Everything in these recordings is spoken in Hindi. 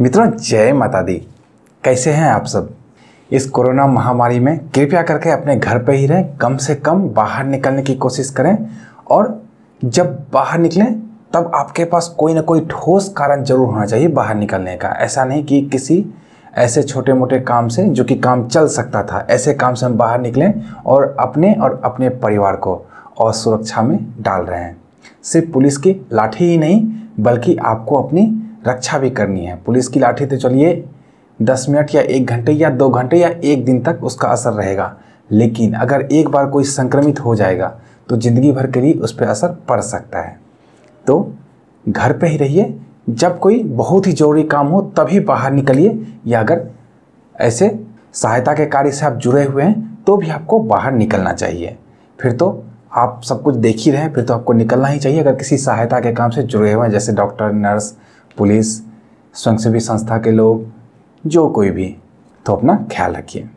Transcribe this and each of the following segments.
मित्रों जय माता दी कैसे हैं आप सब इस कोरोना महामारी में कृपया करके अपने घर पर ही रहें कम से कम बाहर निकलने की कोशिश करें और जब बाहर निकलें तब आपके पास कोई ना कोई ठोस कारण जरूर होना चाहिए बाहर निकलने का ऐसा नहीं कि किसी ऐसे छोटे मोटे काम से जो कि काम चल सकता था ऐसे काम से हम बाहर निकलें और अपने और अपने परिवार को और सुरक्षा में डाल रहे हैं सिर्फ पुलिस की लाठी ही नहीं बल्कि आपको अपनी रक्षा भी करनी है पुलिस की लाठी तो चलिए दस मिनट या एक घंटे या दो घंटे या एक दिन तक उसका असर रहेगा लेकिन अगर एक बार कोई संक्रमित हो जाएगा तो ज़िंदगी भर के लिए उस पर असर पड़ सकता है तो घर पे ही रहिए जब कोई बहुत ही ज़रूरी काम हो तभी बाहर निकलिए या अगर ऐसे सहायता के कार्य से आप जुड़े हुए हैं तो भी आपको बाहर निकलना चाहिए फिर तो आप सब कुछ देख ही रहे हैं फिर तो आपको निकलना ही चाहिए अगर किसी सहायता के काम से जुड़े हुए हैं जैसे डॉक्टर नर्स पुलिस स्वयंसेवी संस्था के लोग जो कोई भी तो अपना ख्याल रखिए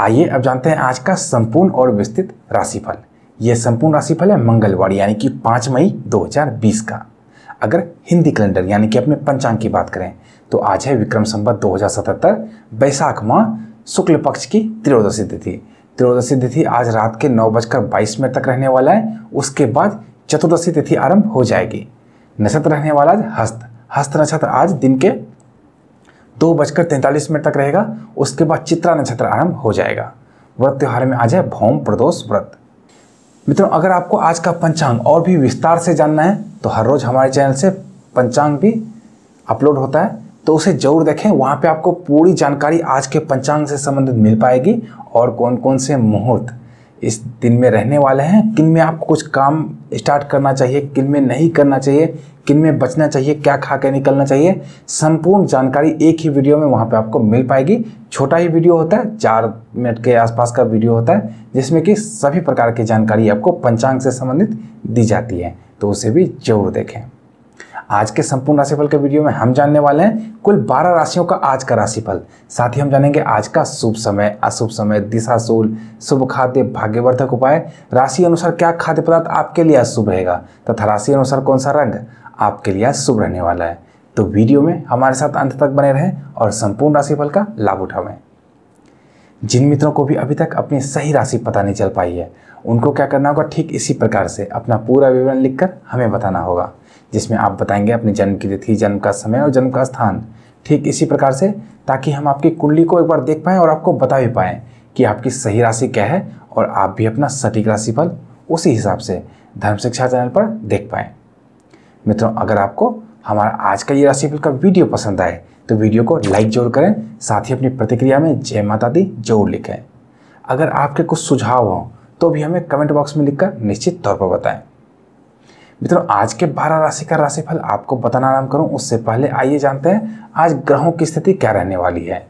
आइए अब जानते हैं आज का संपूर्ण और विस्तृत राशिफल ये संपूर्ण राशिफल है मंगलवार यानी कि पाँच मई 2020 का अगर हिंदी कैलेंडर यानी कि अपने पंचांग की बात करें तो आज है विक्रम संबत 2077 बैसाख माह शुक्ल पक्ष की त्रयोदशी तिथि त्रयोदशी तिथि आज रात के नौ बजकर बाईस मिनट तक रहने वाला है उसके बाद चतुर्दशी तिथि आरंभ हो जाएगी नक्षत्र रहने वाला आज हस्त हस्त नक्षत्र आज दिन के दो बजकर तैंतालीस मिनट तक रहेगा उसके बाद चित्रा नक्षत्र आरंभ हो जाएगा व्रत त्यौहार में आ जाए भौम प्रदोष व्रत मित्रों अगर आपको आज का पंचांग और भी विस्तार से जानना है तो हर रोज़ हमारे चैनल से पंचांग भी अपलोड होता है तो उसे जरूर देखें वहाँ पे आपको पूरी जानकारी आज के पंचांग से संबंधित मिल पाएगी और कौन कौन से मुहूर्त इस दिन में रहने वाले हैं किन में आपको कुछ काम स्टार्ट करना चाहिए किन में नहीं करना चाहिए किन में बचना चाहिए क्या खा के निकलना चाहिए संपूर्ण जानकारी एक ही वीडियो में वहाँ पे आपको मिल पाएगी छोटा ही वीडियो होता है चार मिनट के आसपास का वीडियो होता है जिसमें कि सभी प्रकार की जानकारी आपको पंचांग से संबंधित दी जाती है तो उसे भी जरूर देखें आज के संपूर्ण राशिफल के वीडियो में हम जानने वाले हैं कुल 12 राशियों का आज का राशिफल साथ ही हम जानेंगे आज का शुभ समय अशुभ समय दिशा शूल शुभ खाद्य भाग्यवर्धक उपाय राशि अनुसार क्या खाद्य पदार्थ आपके लिए अशुभ रहेगा तथा राशि अनुसार कौन सा रंग आपके लिए शुभ रहने वाला है तो वीडियो में हमारे साथ अंत तक बने रहें और संपूर्ण राशिफल का लाभ उठावें जिन मित्रों को भी अभी तक अपनी सही राशि पता नहीं चल पाई है उनको क्या करना होगा ठीक इसी प्रकार से अपना पूरा विवरण लिखकर हमें बताना होगा जिसमें आप बताएंगे अपने जन्म की तिथि जन्म का समय और जन्म का स्थान ठीक इसी प्रकार से ताकि हम आपकी कुंडली को एक बार देख पाएँ और आपको बता भी पाएँ कि आपकी सही राशि क्या है और आप भी अपना सटीक राशिफल उसी हिसाब से धर्म शिक्षा चैनल पर देख पाएँ मित्रों अगर आपको हमारा आज का ये राशिफल का वीडियो पसंद आए तो वीडियो को लाइक जरूर करें साथ ही अपनी प्रतिक्रिया में जय माता दी जरूर लिखें अगर आपके कुछ सुझाव हों तो भी हमें कमेंट बॉक्स में लिखकर निश्चित तौर पर बताएं मित्रों आज के बारह राशि का राशिफल आपको बताना आराम करूं उससे पहले आइए जानते हैं आज ग्रहों की स्थिति क्या रहने वाली है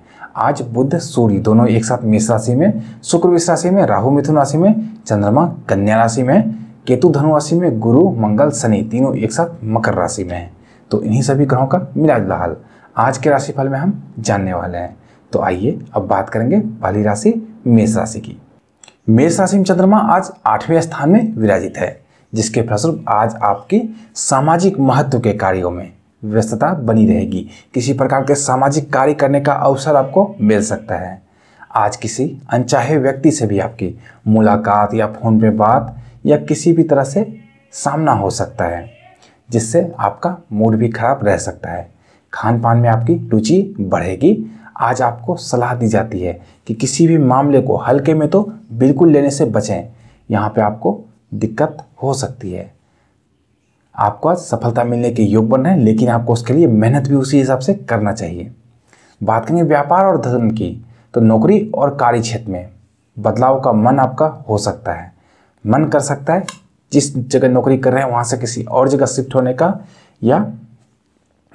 आज बुद्ध सूर्य दोनों एक साथ मेष राशि में शुक्र विष राशि में राहु मिथुन राशि में चंद्रमा कन्या राशि में केतु धनु राशि में गुरु मंगल शनि तीनों एक साथ मकर राशि में है तो इन्हीं सभी ग्रहों का मिलाजुला हाल आज के राशिफल में हम जानने वाले हैं तो आइए अब बात करेंगे पहली राशि मेष राशि की मेष राशि में चंद्रमा आज आठवें स्थान में विराजित है जिसके फलस्वरूप आज आपके सामाजिक महत्व के कार्यों में व्यस्तता बनी रहेगी किसी प्रकार के सामाजिक कार्य करने का अवसर आपको मिल सकता है आज किसी अनचाहे व्यक्ति से भी आपकी मुलाकात या फ़ोन पे बात या किसी भी तरह से सामना हो सकता है जिससे आपका मूड भी खराब रह सकता है खान पान में आपकी रुचि बढ़ेगी आज आपको सलाह दी जाती है कि किसी भी मामले को हल्के में तो बिल्कुल लेने से बचें यहाँ पे आपको दिक्कत हो सकती है आपको आज सफलता मिलने के योग बन है लेकिन आपको उसके लिए मेहनत भी उसी हिसाब से करना चाहिए बात करेंगे व्यापार और धन की तो नौकरी और कार्य क्षेत्र में बदलाव का मन आपका हो सकता है मन कर सकता है जिस जगह नौकरी कर रहे हैं वहाँ से किसी और जगह शिफ्ट होने का या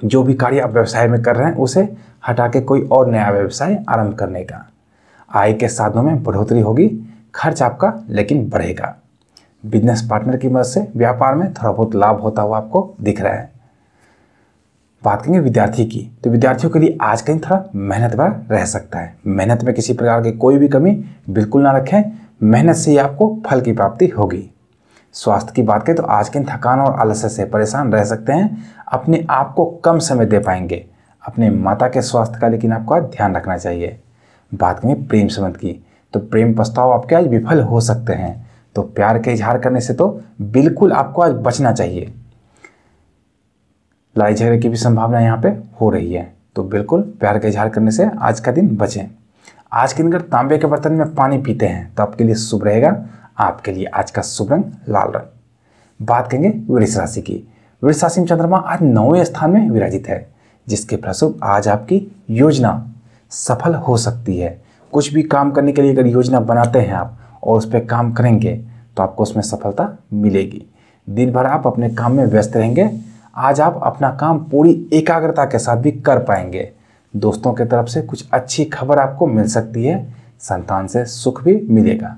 जो भी कार्य आप व्यवसाय में कर रहे हैं उसे हटा के कोई और नया व्यवसाय आरंभ करने का आय के साधनों में बढ़ोतरी होगी खर्च आपका लेकिन बढ़ेगा बिजनेस पार्टनर की मदद से व्यापार में थोड़ा बहुत लाभ होता हुआ आपको दिख रहा है बात करेंगे विद्यार्थी की तो विद्यार्थियों के लिए आज का दिन थोड़ा मेहनत भर रह सकता है मेहनत में किसी प्रकार की कोई भी कमी बिल्कुल ना रखें मेहनत से ही आपको फल की प्राप्ति होगी स्वास्थ्य की बात करें तो आज के दिन थकान और आलस्य से परेशान रह सकते हैं अपने आप को कम समय दे पाएंगे अपने माता के स्वास्थ्य का लेकिन आपको आज ध्यान रखना चाहिए बात करेंगे प्रेम संबंध की तो प्रेम प्रस्ताव आपके आज विफल हो सकते हैं तो प्यार के इजहार करने से तो बिल्कुल आपको आज बचना चाहिए लड़ाई झगड़े की भी संभावना यहाँ पे हो रही है तो बिल्कुल प्यार का इजहार करने से आज का दिन बचें आज के दिन अगर तांबे के बर्तन में पानी पीते हैं तो आपके लिए शुभ रहेगा आपके लिए आज का शुभ रंग लाल रंग बात करेंगे वृक्ष राशि की वृक्ष राशि में चंद्रमा आज नौवें स्थान में विराजित है जिसके फलस्वरूप आज आपकी योजना सफल हो सकती है कुछ भी काम करने के लिए अगर योजना बनाते हैं आप और उस पर काम करेंगे तो आपको उसमें सफलता मिलेगी दिन भर आप अपने काम में व्यस्त रहेंगे आज आप अपना काम पूरी एकाग्रता के साथ भी कर पाएंगे दोस्तों के तरफ से कुछ अच्छी खबर आपको मिल सकती है संतान से सुख भी मिलेगा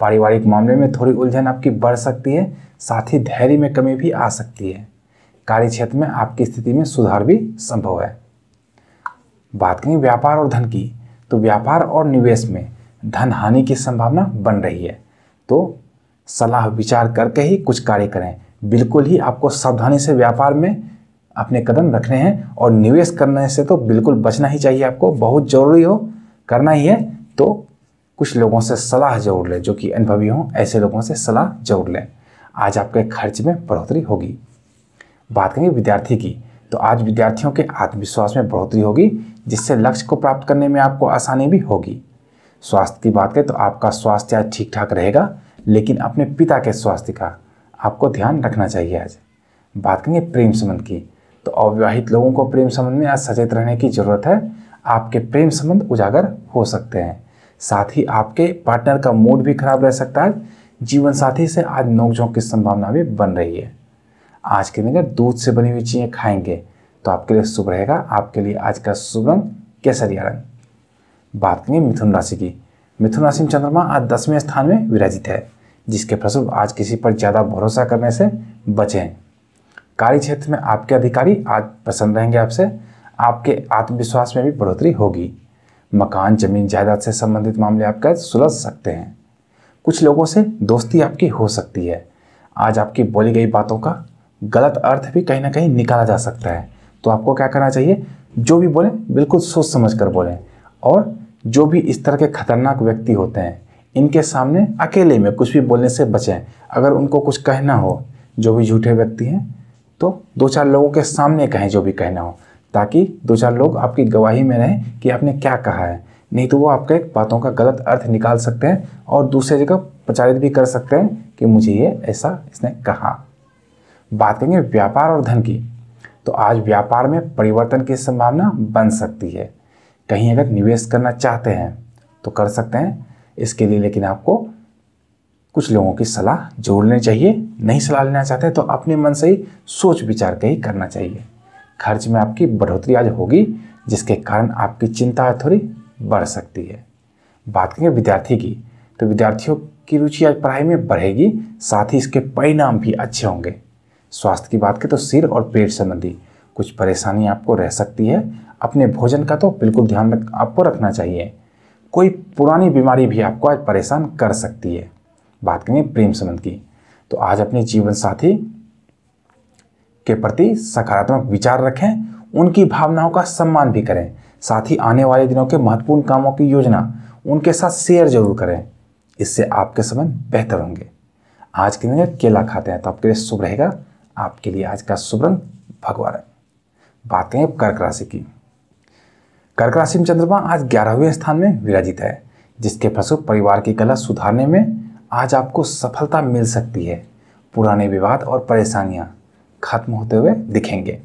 पारिवारिक मामले में थोड़ी उलझन आपकी बढ़ सकती है साथ ही धैर्य में कमी भी आ सकती है कार्य क्षेत्र में आपकी स्थिति में सुधार भी संभव है बात करें व्यापार और धन की तो व्यापार और निवेश में धन हानि की संभावना बन रही है तो सलाह विचार करके ही कुछ कार्य करें बिल्कुल ही आपको सावधानी से व्यापार में अपने कदम रखने हैं और निवेश करने से तो बिल्कुल बचना ही चाहिए आपको बहुत ज़रूरी हो करना ही है तो कुछ लोगों से सलाह जरूर लें जो कि अनुभवी हों ऐसे लोगों से सलाह जरूर लें आज आपके खर्च में बढ़ोतरी होगी बात करेंगे विद्यार्थी की तो आज विद्यार्थियों के आत्मविश्वास में बढ़ोतरी होगी जिससे लक्ष्य को प्राप्त करने में आपको आसानी भी होगी स्वास्थ्य की बात करें तो आपका स्वास्थ्य आज ठीक ठाक रहेगा लेकिन अपने पिता के स्वास्थ्य का आपको ध्यान रखना चाहिए आज बात करेंगे प्रेम संबंध की तो अविवाहित लोगों को प्रेम संबंध में आज सचेत रहने की ज़रूरत है आपके प्रेम संबंध उजागर हो सकते हैं साथ ही आपके पार्टनर का मूड भी खराब रह सकता है जीवन साथी से आज नोकझोंक की संभावना भी बन रही है आज के दिन अगर दूध से बनी हुई चीज़ें खाएंगे तो आपके लिए शुभ रहेगा आपके लिए आज का शुभ रंग केसरिया रंग बात करेंगे मिथुन राशि की मिथुन राशि में चंद्रमा आज दसवें स्थान में विराजित है जिसके फलस्वरूप आज किसी पर ज़्यादा भरोसा करने से बचें कार्य क्षेत्र में आपके अधिकारी आज प्रसन्न रहेंगे आपसे आपके आत्मविश्वास में भी बढ़ोतरी होगी मकान जमीन जायदाद से संबंधित मामले आपका सुलझ सकते हैं कुछ लोगों से दोस्ती आपकी हो सकती है आज आपकी बोली गई बातों का गलत अर्थ भी कहीं ना कहीं निकाला जा सकता है तो आपको क्या करना चाहिए जो भी बोलें बिल्कुल सोच समझ कर बोलें और जो भी इस तरह के खतरनाक व्यक्ति होते हैं इनके सामने अकेले में कुछ भी बोलने से बचें अगर उनको कुछ कहना हो जो भी झूठे व्यक्ति हैं तो दो चार लोगों के सामने कहें जो भी कहना हो ताकि दो चार लोग आपकी गवाही में रहें कि आपने क्या कहा है नहीं तो वो आपके बातों का गलत अर्थ निकाल सकते हैं और दूसरे जगह प्रचारित भी कर सकते हैं कि मुझे ये ऐसा इसने कहा बात करेंगे व्यापार और धन की तो आज व्यापार में परिवर्तन की संभावना बन सकती है कहीं अगर निवेश करना चाहते हैं तो कर सकते हैं इसके लिए लेकिन आपको कुछ लोगों की सलाह जोड़ लेनी चाहिए नहीं सलाह लेना चाहते तो अपने मन से ही सोच विचार के ही करना चाहिए खर्च में आपकी बढ़ोतरी आज होगी जिसके कारण आपकी चिंता थोड़ी बढ़ सकती है बात करेंगे विद्यार्थी की तो विद्यार्थियों की रुचि आज पढ़ाई में बढ़ेगी साथ ही इसके परिणाम भी अच्छे होंगे स्वास्थ्य की बात करें तो सिर और पेट संबंधी कुछ परेशानी आपको रह सकती है अपने भोजन का तो बिल्कुल ध्यान रख आपको रखना चाहिए कोई पुरानी बीमारी भी आपको आज परेशान कर सकती है बात करें प्रेम संबंध की तो आज अपने जीवन साथी के प्रति सकारात्मक विचार रखें उनकी भावनाओं का सम्मान भी करें साथ ही आने वाले दिनों के महत्वपूर्ण कामों की योजना उनके साथ शेयर जरूर करें इससे आपके संबंध बेहतर होंगे आज के दिन केला खाते हैं तो आपके लिए शुभ रहेगा आपके लिए आज का शुभ रंग भगवान बात करें कर्क राशि की कर्क राशि में चंद्रमा आज ग्यारहवें स्थान में विराजित है जिसके फलस्व परिवार की कला सुधारने में आज आपको सफलता मिल सकती है पुराने विवाद और परेशानियाँ खत्म होते हुए दिखेंगे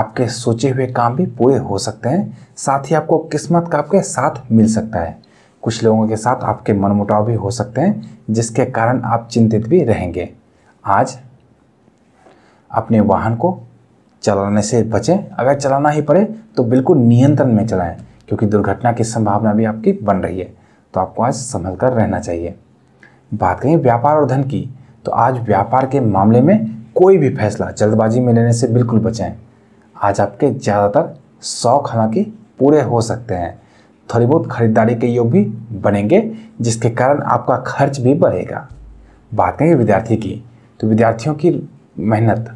आपके सोचे हुए काम भी पूरे हो सकते हैं साथ ही आपको किस्मत का आपके साथ मिल सकता है कुछ लोगों के साथ आपके मनमुटाव भी हो सकते हैं जिसके कारण आप चिंतित भी रहेंगे आज अपने वाहन को चलाने से बचें अगर चलाना ही पड़े तो बिल्कुल नियंत्रण में चलाएं क्योंकि दुर्घटना की संभावना भी आपकी बन रही है तो आपको आज संभल कर रहना चाहिए बात करें व्यापार और धन की तो आज व्यापार के मामले में कोई भी फैसला जल्दबाजी में लेने से बिल्कुल बचें आज आपके ज़्यादातर शौक हालांकि पूरे हो सकते हैं थोड़ी बहुत खरीदारी के योग भी बनेंगे जिसके कारण आपका खर्च भी बढ़ेगा बात करें विद्यार्थी की तो विद्यार्थियों की मेहनत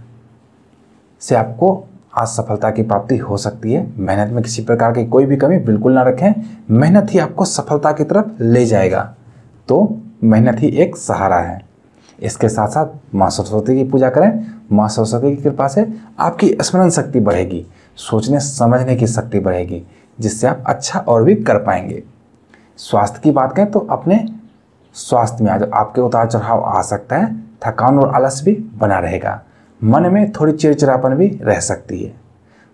से आपको आज सफलता की प्राप्ति हो सकती है मेहनत में किसी प्रकार की कोई भी कमी बिल्कुल ना रखें मेहनत ही आपको सफलता की तरफ ले जाएगा तो मेहनत ही एक सहारा है इसके साथ साथ माँ सरस्वती की पूजा करें माँ सरस्वती की कृपा से आपकी स्मरण शक्ति बढ़ेगी सोचने समझने की शक्ति बढ़ेगी जिससे आप अच्छा और भी कर पाएंगे स्वास्थ्य की बात करें तो अपने स्वास्थ्य में आज आपके उतार चढ़ाव आ सकता है थकान और आलस भी बना रहेगा मन में थोड़ी चिड़चिड़ापन भी रह सकती है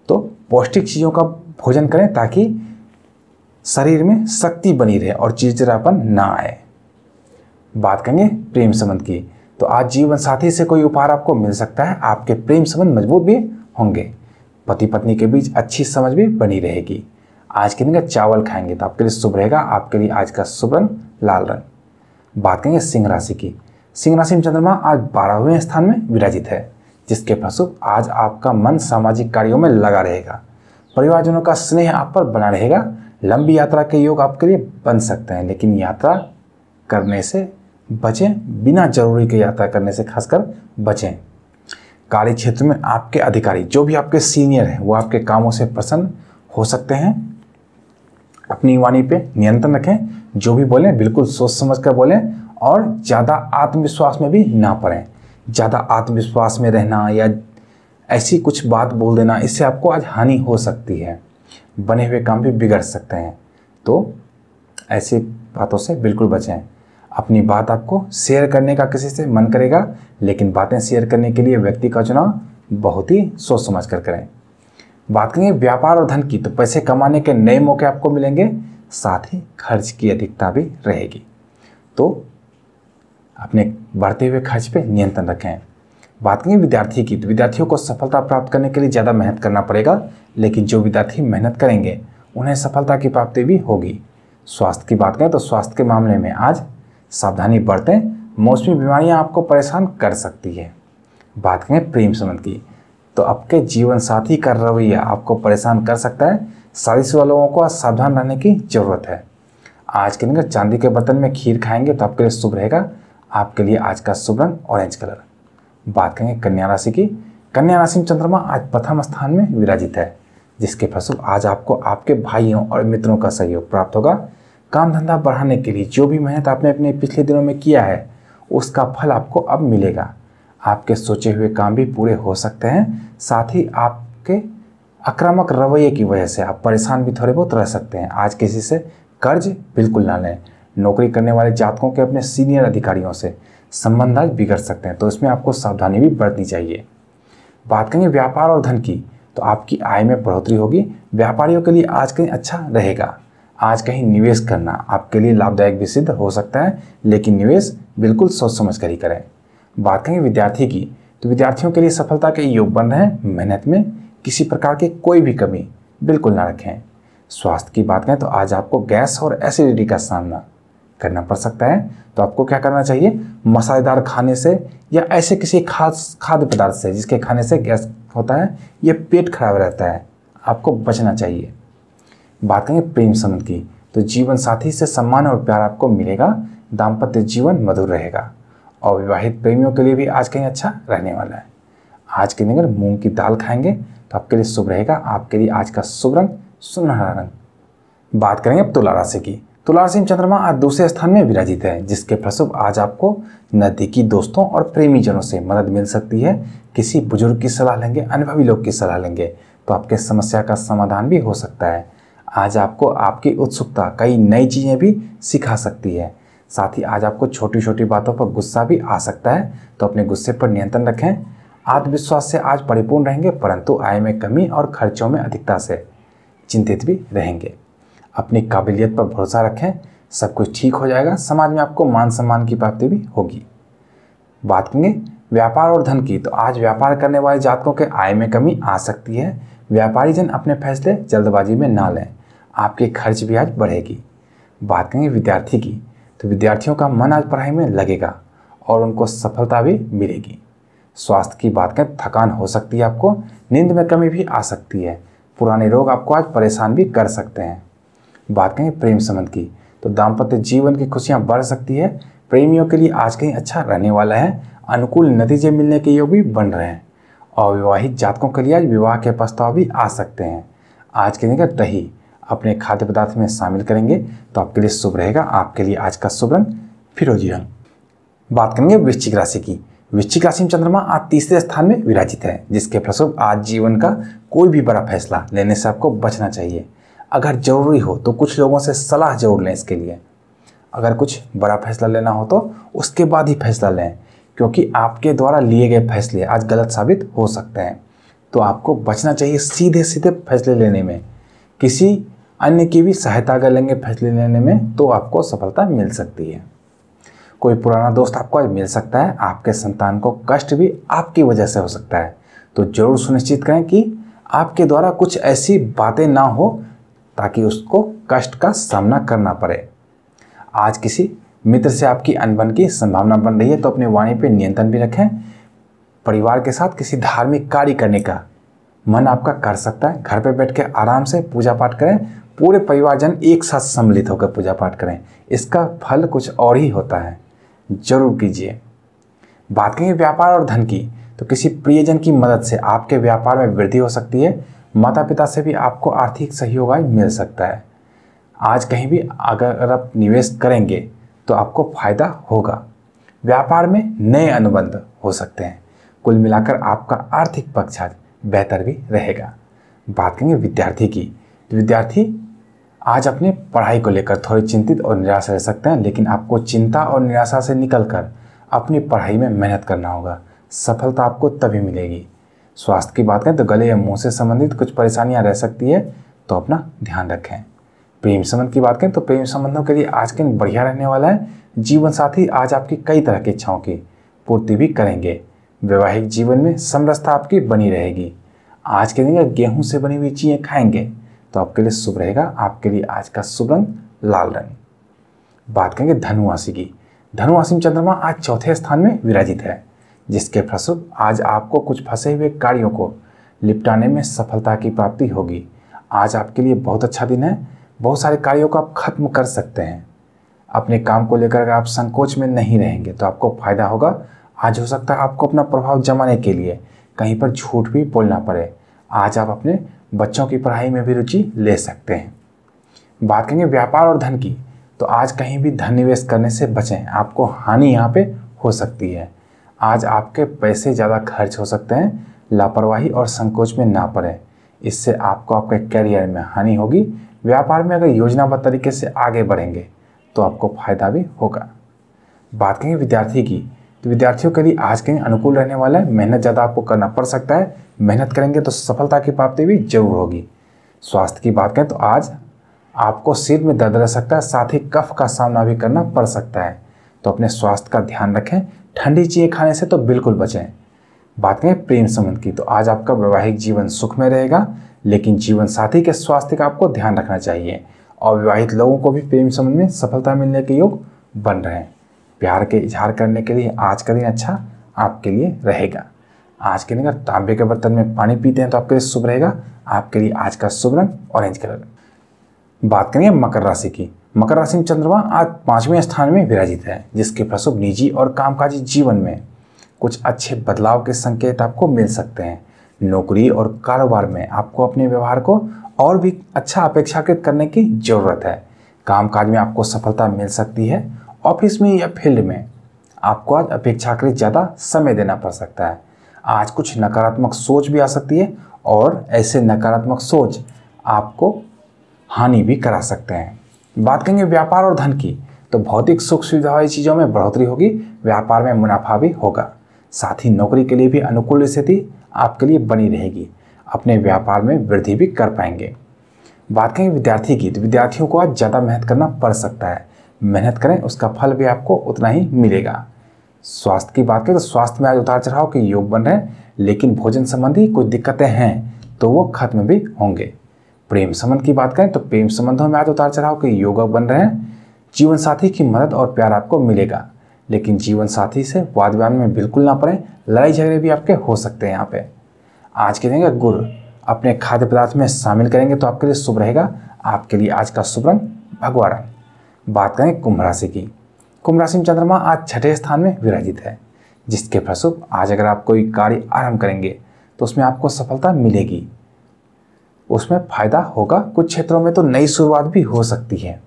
तो पौष्टिक चीज़ों का भोजन करें ताकि शरीर में शक्ति बनी रहे और चिड़चिड़ापन ना आए बात करेंगे प्रेम संबंध की तो आज जीवन साथी से कोई उपहार आपको मिल सकता है आपके प्रेम संबंध मजबूत भी होंगे पति पत्नी के बीच अच्छी समझ भी बनी रहेगी आज के दिन का चावल खाएंगे तो आपके लिए शुभ रहेगा आपके लिए आज का शुभ रंग लाल रंग बात करेंगे सिंह राशि की सिंह राशि में चंद्रमा आज बारहवें स्थान में विराजित है जिसके फलस्वरूप आज आपका मन सामाजिक कार्यों में लगा रहेगा परिवारजनों का स्नेह आप पर बना रहेगा लंबी यात्रा के योग आपके लिए बन सकते हैं लेकिन यात्रा करने से बचें बिना जरूरी की यात्रा करने से खासकर बचें कार्य क्षेत्र में आपके अधिकारी जो भी आपके सीनियर हैं वो आपके कामों से प्रसन्न हो सकते हैं अपनी वाणी पे नियंत्रण रखें जो भी बोलें बिल्कुल सोच समझ कर बोलें और ज़्यादा आत्मविश्वास में भी ना पड़ें ज़्यादा आत्मविश्वास में रहना या ऐसी कुछ बात बोल देना इससे आपको आज हानि हो सकती है बने हुए काम भी बिगड़ सकते हैं तो ऐसी बातों से बिल्कुल बचें अपनी बात आपको शेयर करने का किसी से मन करेगा लेकिन बातें शेयर करने के लिए व्यक्ति का चुनाव बहुत ही सोच समझ कर करें बात करेंगे व्यापार और धन की तो पैसे कमाने के नए मौके आपको मिलेंगे साथ ही खर्च की अधिकता भी रहेगी तो अपने बढ़ते हुए खर्च पर नियंत्रण रखें बात करें विद्यार्थी की तो विद्यार्थियों को सफलता प्राप्त करने के लिए ज़्यादा मेहनत करना पड़ेगा लेकिन जो विद्यार्थी मेहनत करेंगे उन्हें सफलता की प्राप्ति भी होगी स्वास्थ्य की बात करें तो स्वास्थ्य के मामले में आज सावधानी बरतें मौसमी बीमारियां आपको परेशान कर सकती है बात करें प्रेम संबंध की तो आपके जीवन साथी का रवैया आपको परेशान कर सकता है से लोगों को आज सावधान रहने की जरूरत है आज के दिन चांदी के बर्तन में खीर खाएंगे तो आपके लिए शुभ रहेगा आपके लिए आज का शुभ रंग ऑरेंज कलर बात करेंगे कन्या राशि की कन्या राशि में चंद्रमा आज प्रथम स्थान में विराजित है जिसके फलस्वरूप आज आपको आपके भाइयों और मित्रों का सहयोग प्राप्त होगा काम धंधा बढ़ाने के लिए जो भी मेहनत आपने अपने पिछले दिनों में किया है उसका फल आपको अब मिलेगा आपके सोचे हुए काम भी पूरे हो सकते हैं साथ ही आपके आक्रामक रवैये की वजह से आप परेशान भी थोड़े बहुत रह सकते हैं आज किसी से कर्ज बिल्कुल ना लें नौकरी करने वाले जातकों के अपने सीनियर अधिकारियों से आज बिगड़ सकते हैं तो इसमें आपको सावधानी भी बरतनी चाहिए बात करेंगे व्यापार और धन की तो आपकी आय में बढ़ोतरी होगी व्यापारियों के लिए आज कहीं अच्छा रहेगा आज कहीं निवेश करना आपके लिए लाभदायक भी सिद्ध हो सकता है लेकिन निवेश बिल्कुल सोच समझ कर ही करें बात करेंगे विद्यार्थी की तो विद्यार्थियों के लिए सफलता के योग बन रहे हैं मेहनत में किसी प्रकार की कोई भी कमी बिल्कुल ना रखें स्वास्थ्य की बात करें तो आज आपको गैस और एसिडिटी का सामना करना पड़ सकता है तो आपको क्या करना चाहिए मसालेदार खाने से या ऐसे किसी खास खाद्य पदार्थ से जिसके खाने से गैस होता है या पेट खराब रहता है आपको बचना चाहिए बात करेंगे प्रेम संबंध की तो जीवन साथी से सम्मान और प्यार आपको मिलेगा दाम्पत्य जीवन मधुर रहेगा और विवाहित प्रेमियों के लिए भी आज कहीं अच्छा रहने वाला है आज के दिन अगर मूंग की दाल खाएंगे तो आपके लिए शुभ रहेगा आपके लिए आज का शुभ रंग सुनहरा रंग बात करेंगे अब तुला राशि की तुलार सिंह चंद्रमा आज दूसरे स्थान में विराजित है जिसके फलस्वरूप आज आपको नजदीकी दोस्तों और प्रेमीजनों से मदद मिल सकती है किसी बुजुर्ग की सलाह लेंगे अनुभवी लोग की सलाह लेंगे तो आपके समस्या का समाधान भी हो सकता है आज आपको आपकी उत्सुकता कई नई चीज़ें भी सिखा सकती है साथ ही आज आपको छोटी छोटी बातों पर गुस्सा भी आ सकता है तो अपने गुस्से पर नियंत्रण रखें आत्मविश्वास से आज परिपूर्ण रहेंगे परंतु आय में कमी और खर्चों में अधिकता से चिंतित भी रहेंगे अपनी काबिलियत पर भरोसा रखें सब कुछ ठीक हो जाएगा समाज में आपको मान सम्मान की प्राप्ति भी होगी बात करेंगे व्यापार और धन की तो आज व्यापार करने वाले जातकों के आय में कमी आ सकती है व्यापारी जन अपने फैसले जल्दबाजी में ना लें आपके खर्च भी आज बढ़ेगी बात करेंगे विद्यार्थी की तो विद्यार्थियों का मन आज पढ़ाई में लगेगा और उनको सफलता भी मिलेगी स्वास्थ्य की बात करें थकान हो सकती है आपको नींद में कमी भी आ सकती है पुराने रोग आपको आज परेशान भी कर सकते हैं बात करें प्रेम संबंध की तो दाम्पत्य जीवन की खुशियाँ बढ़ सकती है प्रेमियों के लिए आज कहीं अच्छा रहने वाला है अनुकूल नतीजे मिलने के योग भी बन रहे हैं अविवाहित जातकों के लिए आज विवाह के प्रस्ताव भी आ सकते हैं आज के दिन का दही अपने खाद्य पदार्थ में शामिल करेंगे तो आपके लिए शुभ रहेगा आपके लिए आज का शुभ रंग फिरोजी रंग बात करेंगे वृश्चिक राशि की वृश्चिक राशि में चंद्रमा आज तीसरे स्थान में विराजित है जिसके फलस्वरूप आज जीवन का कोई भी बड़ा फैसला लेने से आपको बचना चाहिए अगर ज़रूरी हो तो कुछ लोगों से सलाह जरूर लें इसके लिए अगर कुछ बड़ा फैसला लेना हो तो उसके बाद ही फैसला लें क्योंकि आपके द्वारा लिए गए फैसले आज गलत साबित हो सकते हैं तो आपको बचना चाहिए सीधे सीधे फैसले लेने में किसी अन्य की भी सहायता कर लेंगे फैसले लेने में तो आपको सफलता मिल सकती है कोई पुराना दोस्त आपको आज मिल सकता है आपके संतान को कष्ट भी आपकी वजह से हो सकता है तो जरूर सुनिश्चित करें कि आपके द्वारा कुछ ऐसी बातें ना हो ताकि उसको कष्ट का सामना करना पड़े आज किसी मित्र से आपकी अनबन की संभावना बन रही है तो अपने वाणी पर नियंत्रण भी रखें परिवार के साथ किसी धार्मिक कार्य करने का मन आपका कर सकता है घर पर बैठ के आराम से पूजा पाठ करें पूरे परिवारजन एक साथ सम्मिलित होकर पूजा पाठ करें इसका फल कुछ और ही होता है जरूर कीजिए बात करें व्यापार और धन की तो किसी प्रियजन की मदद से आपके व्यापार में वृद्धि हो सकती है माता पिता से भी आपको आर्थिक सहयोग मिल सकता है आज कहीं भी अगर आप निवेश करेंगे तो आपको फायदा होगा व्यापार में नए अनुबंध हो सकते हैं कुल मिलाकर आपका आर्थिक पक्ष आज बेहतर भी रहेगा बात करेंगे विद्यार्थी की तो विद्यार्थी आज अपने पढ़ाई को लेकर थोड़े चिंतित और निराश रह सकते हैं लेकिन आपको चिंता और निराशा से निकलकर अपनी पढ़ाई में मेहनत करना होगा सफलता आपको तभी मिलेगी स्वास्थ्य की बात करें तो गले या मुंह से संबंधित कुछ परेशानियां रह सकती है तो अपना ध्यान रखें प्रेम संबंध की बात करें तो प्रेम संबंधों के लिए आज के दिन बढ़िया रहने वाला है जीवन साथी आज आपकी कई तरह की इच्छाओं की पूर्ति भी करेंगे वैवाहिक जीवन में समरसता आपकी बनी रहेगी आज के दिन गेहूं से बनी हुई चीज़ें खाएंगे तो आपके लिए शुभ रहेगा आपके लिए आज का शुभ रंग लाल रंग बात करेंगे धनुराशि की धनुराशि में चंद्रमा आज चौथे स्थान में विराजित है जिसके फलस्वरूप आज आपको कुछ फंसे हुए कार्यों को निपटाने में सफलता की प्राप्ति होगी आज आपके लिए बहुत अच्छा दिन है बहुत सारे कार्यों को आप खत्म कर सकते हैं अपने काम को लेकर अगर आप संकोच में नहीं रहेंगे तो आपको फायदा होगा आज हो सकता है आपको अपना प्रभाव जमाने के लिए कहीं पर झूठ भी बोलना पड़े आज आप अपने बच्चों की पढ़ाई में भी रुचि ले सकते हैं बात करेंगे व्यापार और धन की तो आज कहीं भी धन निवेश करने से बचें आपको हानि यहाँ पे हो सकती है आज आपके पैसे ज़्यादा खर्च हो सकते हैं लापरवाही और संकोच में ना पड़े इससे आपको आपके करियर में हानि होगी व्यापार में अगर योजनाबद्ध तरीके से आगे बढ़ेंगे तो आपको फायदा भी होगा बात करेंगे विद्यार्थी की तो विद्यार्थियों के लिए आज कहीं अनुकूल रहने वाला है मेहनत ज़्यादा आपको करना पड़ सकता है मेहनत करेंगे तो सफलता की प्राप्ति भी जरूर होगी स्वास्थ्य की बात करें तो आज आपको सिर में दर्द रह सकता है साथ ही कफ का सामना भी करना पड़ सकता है तो अपने स्वास्थ्य का ध्यान रखें ठंडी चीज़ें खाने से तो बिल्कुल बचें बात करें प्रेम संबंध की तो आज आपका वैवाहिक जीवन सुख में रहेगा लेकिन जीवन साथी के स्वास्थ्य का आपको ध्यान रखना चाहिए और विवाहित लोगों को भी प्रेम संबंध में सफलता मिलने के योग बन रहे हैं प्यार के इजहार करने के लिए आज का दिन अच्छा आपके लिए रहेगा आज के दिन अगर तांबे के बर्तन में पानी पीते हैं तो आपके लिए शुभ रहेगा आपके लिए आज का शुभ रंग ऑरेंज कलर बात करेंगे मकर राशि की मकर राशि में चंद्रमा आज पांचवें स्थान में विराजित है जिसके फलस्वरूप निजी और कामकाजी जीवन में कुछ अच्छे बदलाव के संकेत आपको मिल सकते हैं नौकरी और कारोबार में आपको अपने व्यवहार को और भी अच्छा अपेक्षाकृत करने की ज़रूरत है कामकाज में आपको सफलता मिल सकती है ऑफिस में या फील्ड में आपको आज अपेक्षाकृत ज़्यादा समय देना पड़ सकता है आज कुछ नकारात्मक सोच भी आ सकती है और ऐसे नकारात्मक सोच आपको हानि भी करा सकते हैं बात करेंगे व्यापार और धन की तो भौतिक सुख सुविधा वाली चीज़ों में बढ़ोतरी होगी व्यापार में मुनाफा भी होगा साथ ही नौकरी के लिए भी अनुकूल स्थिति आपके लिए बनी रहेगी अपने व्यापार में वृद्धि भी कर पाएंगे बात करेंगे विद्यार्थी की तो विद्यार्थियों को आज ज़्यादा मेहनत करना पड़ सकता है मेहनत करें उसका फल भी आपको उतना ही मिलेगा स्वास्थ्य की बात करें तो स्वास्थ्य में आज उतार चढ़ाव के योग बन रहे हैं लेकिन भोजन संबंधी कुछ दिक्कतें हैं तो वो खत्म भी होंगे प्रेम संबंध की बात करें तो प्रेम संबंधों में आज उतार चढ़ाव के योग बन रहे हैं जीवन साथी की मदद और प्यार आपको मिलेगा लेकिन जीवन साथी से वाद विवाद में बिल्कुल ना पड़े लड़ाई झगड़े भी आपके हो सकते हैं यहाँ पे आज के देंगे गुरु अपने खाद्य पदार्थ में शामिल करेंगे तो आपके लिए शुभ रहेगा आपके लिए आज का शुभ रंग भगवा रंग बात करें कुंभ राशि की कुंभ राशि में चंद्रमा आज छठे स्थान में विराजित है जिसके फलस्वरूप आज अगर आप कोई कार्य आरंभ करेंगे तो उसमें आपको सफलता मिलेगी उसमें फ़ायदा होगा कुछ क्षेत्रों में तो नई शुरुआत भी हो सकती है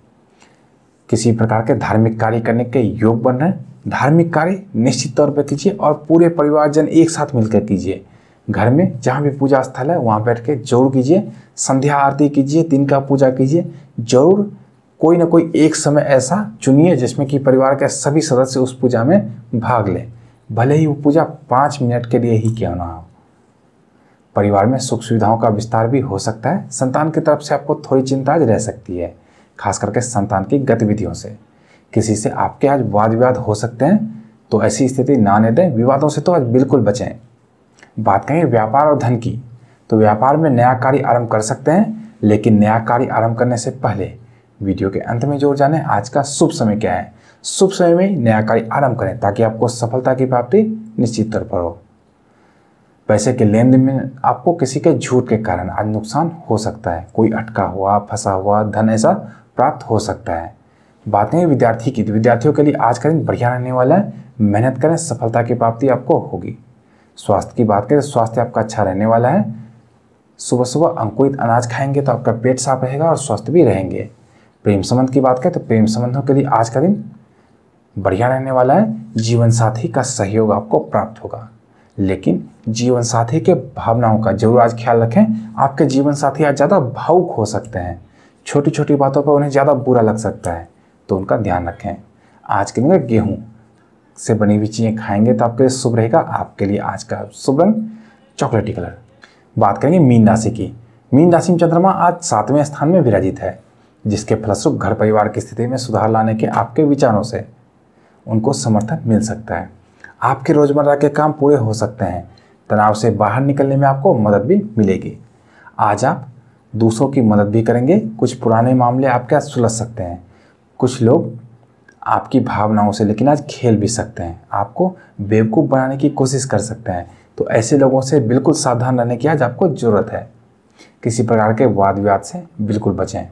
किसी प्रकार के धार्मिक कार्य करने के योग बन रहे हैं धार्मिक कार्य निश्चित तौर पर कीजिए और पूरे परिवारजन एक साथ मिलकर कीजिए घर में जहाँ भी पूजा स्थल है वहाँ बैठ के जरूर कीजिए संध्या आरती कीजिए दिन का पूजा कीजिए जरूर कोई ना कोई एक समय ऐसा चुनिए जिसमें कि परिवार के सभी सदस्य उस पूजा में भाग लें भले ही वो पूजा पाँच मिनट के लिए ही क्यों ना हो परिवार में सुख सुविधाओं का विस्तार भी हो सकता है संतान की तरफ से आपको थोड़ी चिंता रह सकती है खास करके संतान की गतिविधियों से किसी से आपके आज वाद विवाद हो सकते हैं तो ऐसी स्थिति ना ने दें विवादों से तो आज बिल्कुल बचें बात कहें व्यापार और धन की तो व्यापार में नया कार्य आरंभ कर सकते हैं लेकिन नया कार्य आरंभ करने से पहले वीडियो के अंत में जोर जाने आज का शुभ समय क्या है शुभ समय में नया कार्य आरंभ करें ताकि आपको सफलता की प्राप्ति निश्चित तौर पर हो पैसे के लेन देन में आपको किसी के झूठ के कारण आज नुकसान हो सकता है कोई अटका हुआ फंसा हुआ धन ऐसा प्राप्त हो सकता है बातें विद्यार्थी की विद्यार्थियों के लिए आज का दिन बढ़िया रहने वाला है मेहनत करें सफलता की प्राप्ति आपको होगी स्वास्थ्य की बात करें स्वास्थ्य आपका अच्छा रहने वाला है सुबह सुबह अंकुरित अनाज खाएंगे तो आपका पेट साफ रहेगा और स्वस्थ भी रहेंगे प्रेम संबंध की बात करें तो प्रेम संबंधों के लिए आज का दिन बढ़िया रहने वाला है जीवन साथी का सहयोग आपको प्राप्त होगा लेकिन जीवन साथी के भावनाओं का जरूर आज ख्याल रखें आपके जीवन साथी आज ज़्यादा भावुक हो सकते हैं छोटी छोटी बातों पर उन्हें ज़्यादा बुरा लग सकता है तो उनका ध्यान रखें आज के दिन गेहूँ से बनी हुई चीज़ें खाएंगे तो आपके लिए शुभ रहेगा आपके लिए आज का शुभ रंग चॉकलेटी कलर बात करेंगे मीन राशि की मीन राशि में चंद्रमा आज सातवें स्थान में विराजित है जिसके फलस्वरूप घर परिवार की स्थिति में सुधार लाने के आपके विचारों से उनको समर्थन मिल सकता है आपके रोज़मर्रा के काम पूरे हो सकते हैं तनाव से बाहर निकलने में आपको मदद भी मिलेगी आज आप दूसरों की मदद भी करेंगे कुछ पुराने मामले आपके आज सुलझ सकते हैं कुछ लोग आपकी भावनाओं से लेकिन आज खेल भी सकते हैं आपको बेवकूफ़ बनाने की कोशिश कर सकते हैं तो ऐसे लोगों से बिल्कुल सावधान रहने की आज आपको ज़रूरत है किसी प्रकार के वाद विवाद से बिल्कुल बचें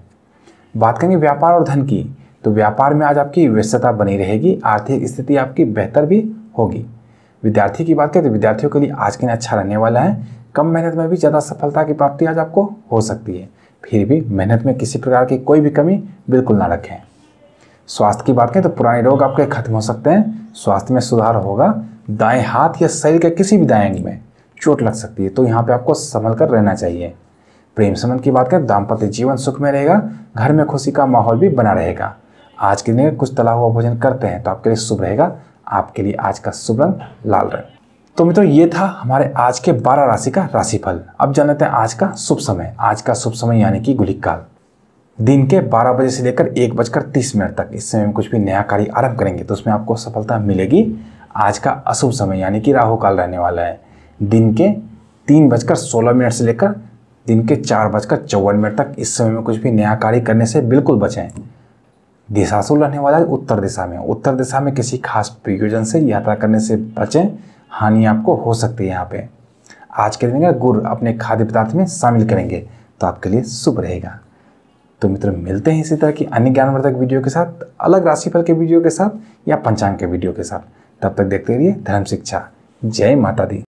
बात करेंगे व्यापार और धन की तो व्यापार में आज आपकी व्यस्तता बनी रहेगी आर्थिक स्थिति आपकी बेहतर भी होगी विद्यार्थी की बात करें तो विद्यार्थियों के लिए आज के दिन अच्छा रहने वाला है कम मेहनत में भी ज़्यादा सफलता की प्राप्ति आज आपको हो सकती है फिर भी मेहनत में किसी प्रकार की कोई भी कमी बिल्कुल ना रखें स्वास्थ्य की बात करें तो पुराने रोग आपके खत्म हो सकते हैं स्वास्थ्य में सुधार होगा दाएं हाथ या शरीर के किसी भी दाएं में चोट लग सकती है तो यहाँ पे आपको संभल कर रहना चाहिए प्रेम संबंध की बात करें तो दाम्पत्य जीवन सुख में रहेगा घर में खुशी का माहौल भी बना रहेगा आज के दिन कुछ तला हुआ भोजन करते हैं तो आपके लिए शुभ रहेगा आपके लिए आज का शुभ रंग लाल रंग तो मित्रों ये था हमारे आज के 12 राशि का राशिफल अब जान लेते हैं आज का शुभ समय आज का शुभ समय यानी कि गुलिक काल दिन के 12 बजे से लेकर एक बजकर तीस मिनट तक इस समय में कुछ भी नया कार्य आरंभ करेंगे तो उसमें आपको सफलता मिलेगी आज का अशुभ समय यानी कि राहु काल रहने वाला है दिन के तीन बजकर सोलह मिनट से लेकर दिन के चार बजकर चौवन मिनट तक इस समय में कुछ भी नया कार्य करने से बिल्कुल बचें दिशासुर रहने वाला है उत्तर दिशा में उत्तर दिशा में किसी खास प्रयोजन से यात्रा करने से बचें हानि आपको हो सकती है यहाँ पे आज के दिन गुड़ अपने खाद्य पदार्थ में शामिल करेंगे तो आपके लिए शुभ रहेगा तो मित्र मिलते हैं इसी तरह की अन्य ज्ञानवर्धक वीडियो के साथ अलग राशिफल के वीडियो के साथ या पंचांग के वीडियो के साथ तब तक देखते रहिए धर्म शिक्षा जय माता दी